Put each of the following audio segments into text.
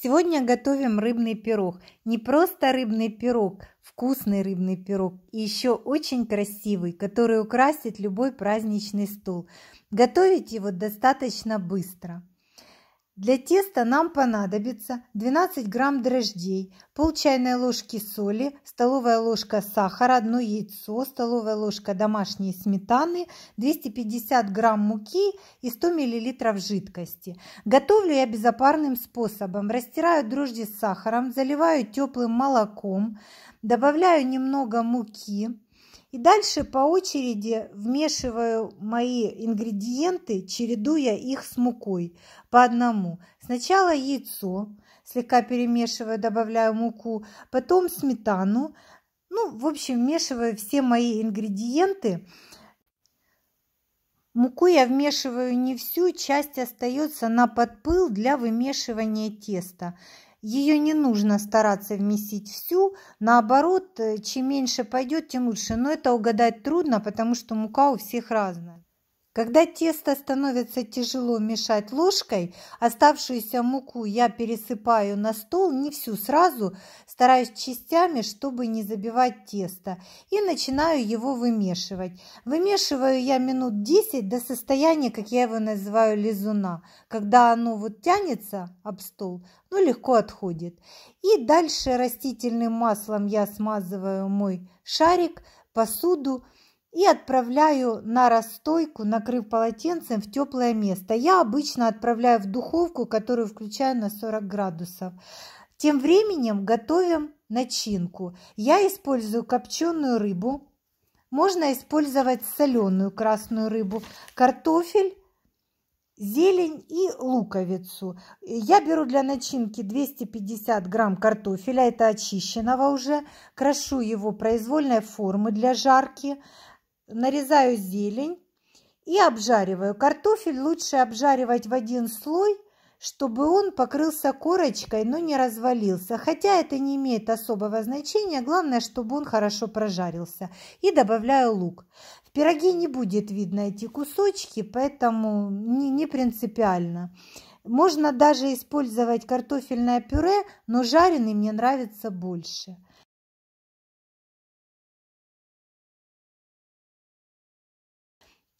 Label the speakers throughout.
Speaker 1: Сегодня готовим рыбный пирог. Не просто рыбный пирог, вкусный рыбный пирог и еще очень красивый, который украсит любой праздничный стол. Готовить его достаточно быстро. Для теста нам понадобится 12 грамм дрожжей, пол чайной ложки соли, столовая ложка сахара, одно яйцо, столовая ложка домашней сметаны, 250 грамм муки и 100 миллилитров жидкости. Готовлю я безопарным способом. Растираю дрожжи с сахаром, заливаю теплым молоком, добавляю немного муки, и дальше по очереди вмешиваю мои ингредиенты, чередуя их с мукой по одному. Сначала яйцо, слегка перемешиваю, добавляю муку, потом сметану. Ну, в общем, вмешиваю все мои ингредиенты. Муку я вмешиваю не всю, часть остается на подпыл для вымешивания теста. Ее не нужно стараться вместить всю, наоборот, э, чем меньше пойдет, тем лучше. Но это угадать трудно, потому что мука у всех разная. Когда тесто становится тяжело мешать ложкой, оставшуюся муку я пересыпаю на стол, не всю сразу, стараюсь частями, чтобы не забивать тесто, и начинаю его вымешивать. Вымешиваю я минут 10 до состояния, как я его называю, лизуна, когда оно вот тянется об стол, но легко отходит. И дальше растительным маслом я смазываю мой шарик, посуду, и отправляю на расстойку, накрыв полотенцем в теплое место. Я обычно отправляю в духовку, которую включаю на 40 градусов. Тем временем готовим начинку. Я использую копченую рыбу. Можно использовать соленую красную рыбу, картофель, зелень и луковицу. Я беру для начинки 250 грамм картофеля, это очищенного уже, крошу его произвольной формы для жарки, нарезаю зелень и обжариваю. Картофель лучше обжаривать в один слой, чтобы он покрылся корочкой, но не развалился. Хотя это не имеет особого значения, главное, чтобы он хорошо прожарился. И добавляю лук. В пироге не будет видно эти кусочки, поэтому не, не принципиально. Можно даже использовать картофельное пюре, но жареный мне нравится больше.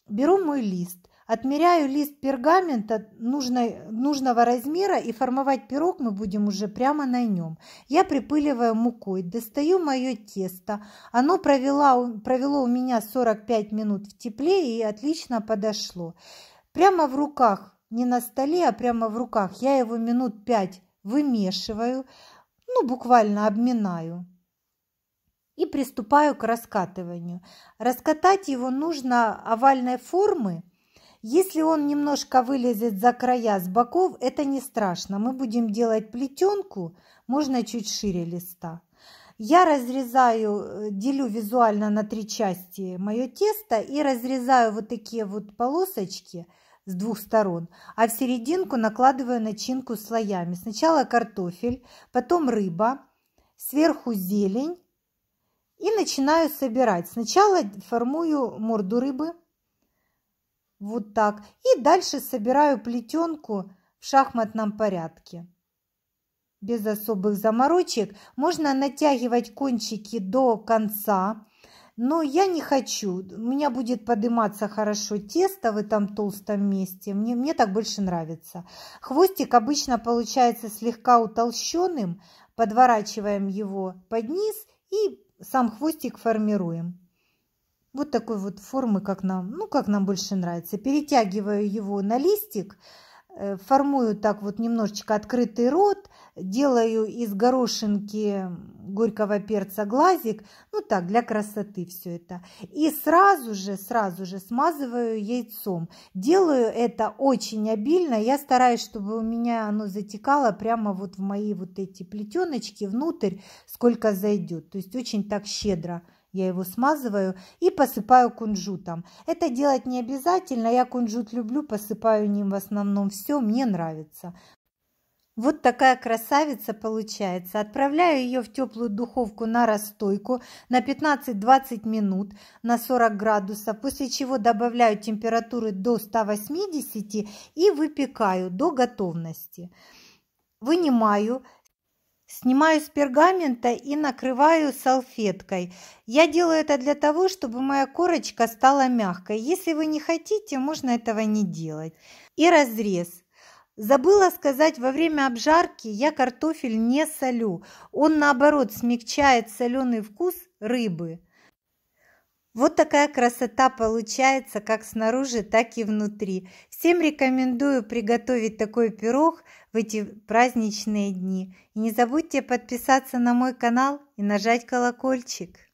Speaker 1: Беру мой лист, отмеряю лист пергамента нужной, нужного размера и формовать пирог мы будем уже прямо на нем. Я припыливаю мукой, достаю мое тесто. Оно провело, провело у меня 45 минут в тепле и отлично подошло. Прямо в руках, не на столе, а прямо в руках, я его минут 5 вымешиваю, ну буквально обминаю и приступаю к раскатыванию. Раскатать его нужно овальной формы. Если он немножко вылезет за края с боков, это не страшно. Мы будем делать плетенку, можно чуть шире листа. Я разрезаю, э, делю визуально на три части мое тесто и разрезаю вот такие вот полосочки с двух сторон, а в серединку накладываю начинку слоями. Сначала картофель, потом рыба, сверху зелень, и начинаю собирать. Сначала формую морду рыбы. Вот так. И дальше собираю плетенку в шахматном порядке. Без особых заморочек можно натягивать кончики до конца. Но я не хочу. У меня будет подниматься хорошо тесто в этом толстом месте. Мне, мне так больше нравится. Хвостик обычно получается слегка утолщенным. Подворачиваем его под низ и сам хвостик формируем. Вот такой вот формы, как нам, ну, как нам больше нравится. Перетягиваю его на листик, Э, формую так вот немножечко открытый рот, делаю из горошинки горького перца глазик, ну так, для красоты все это. И сразу же, сразу же смазываю яйцом. Делаю это очень обильно, я стараюсь, чтобы у меня оно затекало прямо вот в мои вот эти плетеночки внутрь, сколько зайдет, то есть очень так щедро я его смазываю и посыпаю кунжутом. Это делать не обязательно, я кунжут люблю, посыпаю ним в основном все, мне нравится. Вот такая красавица получается. Отправляю ее в теплую духовку на расстойку на 15-20 минут на 40 градусов, после чего добавляю температуры до 180 и выпекаю до готовности. Вынимаю Снимаю с пергамента и накрываю салфеткой. Я делаю это для того, чтобы моя корочка стала мягкой. Если вы не хотите, можно этого не делать. И разрез. Забыла сказать, во время обжарки я картофель не солю. Он наоборот смягчает соленый вкус рыбы. Вот такая красота получается как снаружи, так и внутри. Всем рекомендую приготовить такой пирог в эти праздничные дни. И не забудьте подписаться на мой канал и нажать колокольчик.